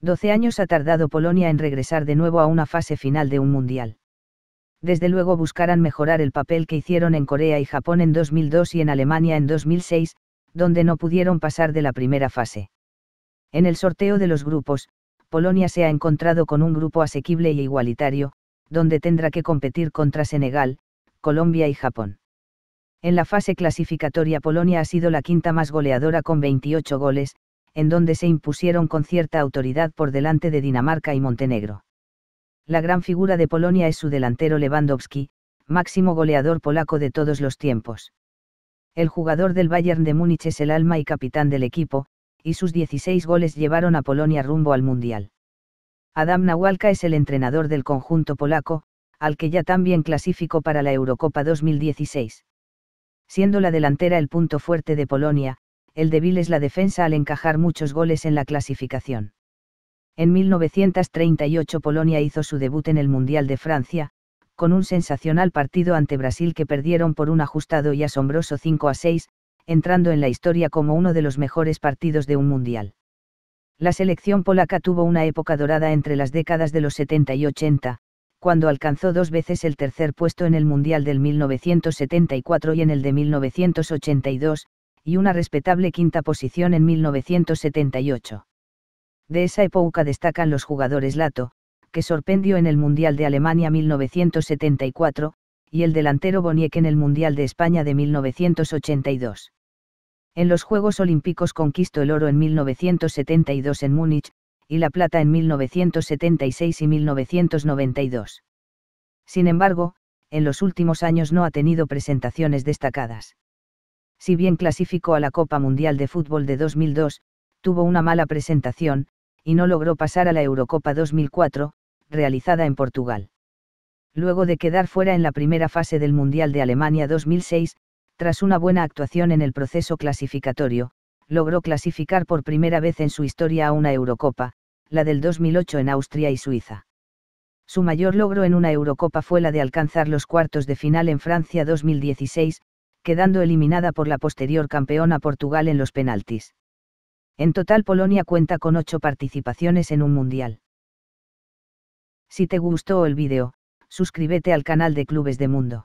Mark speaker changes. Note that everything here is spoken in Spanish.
Speaker 1: 12 años ha tardado Polonia en regresar de nuevo a una fase final de un mundial. Desde luego buscarán mejorar el papel que hicieron en Corea y Japón en 2002 y en Alemania en 2006, donde no pudieron pasar de la primera fase. En el sorteo de los grupos, Polonia se ha encontrado con un grupo asequible y igualitario, donde tendrá que competir contra Senegal, Colombia y Japón. En la fase clasificatoria Polonia ha sido la quinta más goleadora con 28 goles, en donde se impusieron con cierta autoridad por delante de Dinamarca y Montenegro. La gran figura de Polonia es su delantero Lewandowski, máximo goleador polaco de todos los tiempos. El jugador del Bayern de Múnich es el alma y capitán del equipo, y sus 16 goles llevaron a Polonia rumbo al Mundial. Adam Nawalka es el entrenador del conjunto polaco, al que ya también clasificó para la Eurocopa 2016. Siendo la delantera el punto fuerte de Polonia, el débil es la defensa al encajar muchos goles en la clasificación. En 1938 Polonia hizo su debut en el Mundial de Francia, con un sensacional partido ante Brasil que perdieron por un ajustado y asombroso 5 a 6, entrando en la historia como uno de los mejores partidos de un mundial. La selección polaca tuvo una época dorada entre las décadas de los 70 y 80, cuando alcanzó dos veces el tercer puesto en el Mundial del 1974 y en el de 1982, y una respetable quinta posición en 1978. De esa época destacan los jugadores Lato, que sorprendió en el Mundial de Alemania 1974, y el delantero Boniek en el Mundial de España de 1982. En los Juegos Olímpicos conquistó el oro en 1972 en Múnich, y la plata en 1976 y 1992. Sin embargo, en los últimos años no ha tenido presentaciones destacadas. Si bien clasificó a la Copa Mundial de Fútbol de 2002, tuvo una mala presentación, y no logró pasar a la Eurocopa 2004, realizada en Portugal. Luego de quedar fuera en la primera fase del Mundial de Alemania 2006, tras una buena actuación en el proceso clasificatorio, logró clasificar por primera vez en su historia a una Eurocopa, la del 2008 en Austria y Suiza. Su mayor logro en una Eurocopa fue la de alcanzar los cuartos de final en Francia 2016, quedando eliminada por la posterior campeona Portugal en los penaltis. En total Polonia cuenta con ocho participaciones en un mundial. Si te gustó el vídeo, suscríbete al canal de Clubes de Mundo.